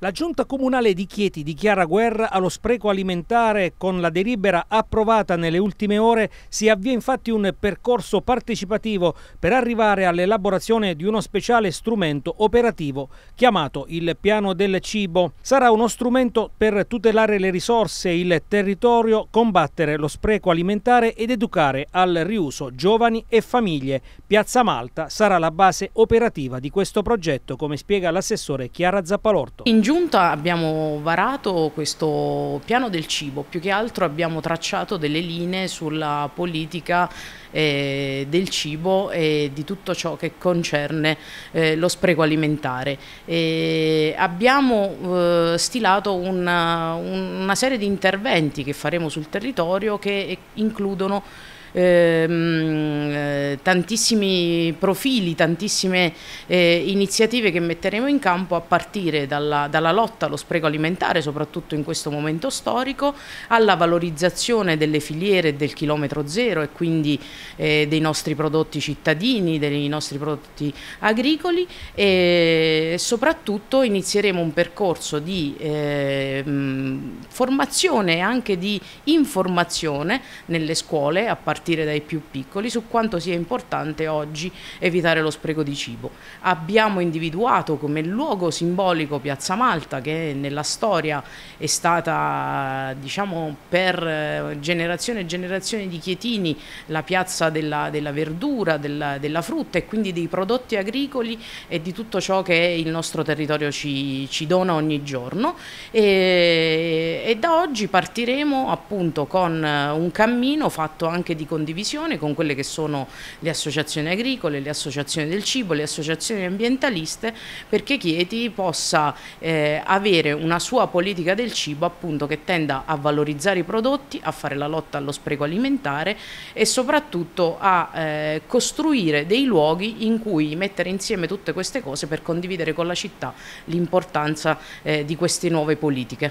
La giunta comunale di Chieti dichiara guerra allo spreco alimentare. Con la delibera approvata nelle ultime ore si avvia infatti un percorso partecipativo per arrivare all'elaborazione di uno speciale strumento operativo chiamato il piano del cibo. Sarà uno strumento per tutelare le risorse, il territorio, combattere lo spreco alimentare ed educare al riuso giovani e famiglie. Piazza Malta sarà la base operativa di questo progetto, come spiega l'assessore Chiara Zappalorto. In giunta abbiamo varato questo piano del cibo, più che altro abbiamo tracciato delle linee sulla politica eh, del cibo e di tutto ciò che concerne eh, lo spreco alimentare. E abbiamo eh, stilato una, una serie di interventi che faremo sul territorio che includono Ehm, eh, tantissimi profili, tantissime eh, iniziative che metteremo in campo a partire dalla, dalla, lotta allo spreco alimentare, soprattutto in questo momento storico, alla valorizzazione delle filiere del chilometro zero e quindi eh, dei nostri prodotti cittadini, dei nostri prodotti agricoli e soprattutto inizieremo un percorso di eh, mh, formazione e anche di informazione nelle scuole a partire dai più piccoli su quanto sia importante oggi evitare lo spreco di cibo. Abbiamo individuato come luogo simbolico Piazza Malta che nella storia è stata diciamo per eh, generazione e generazione di chietini la piazza della, della verdura, della, della, frutta e quindi dei prodotti agricoli e di tutto ciò che il nostro territorio ci, ci dona ogni giorno e, e da oggi partiremo appunto con eh, un cammino fatto anche di condivisione con quelle che sono le associazioni agricole, le associazioni del cibo, le associazioni ambientaliste perché Chieti possa eh, avere una sua politica del cibo appunto che tenda a valorizzare i prodotti, a fare la lotta allo spreco alimentare e soprattutto a eh, costruire dei luoghi in cui mettere insieme tutte queste cose per condividere con la città l'importanza eh, di queste nuove politiche.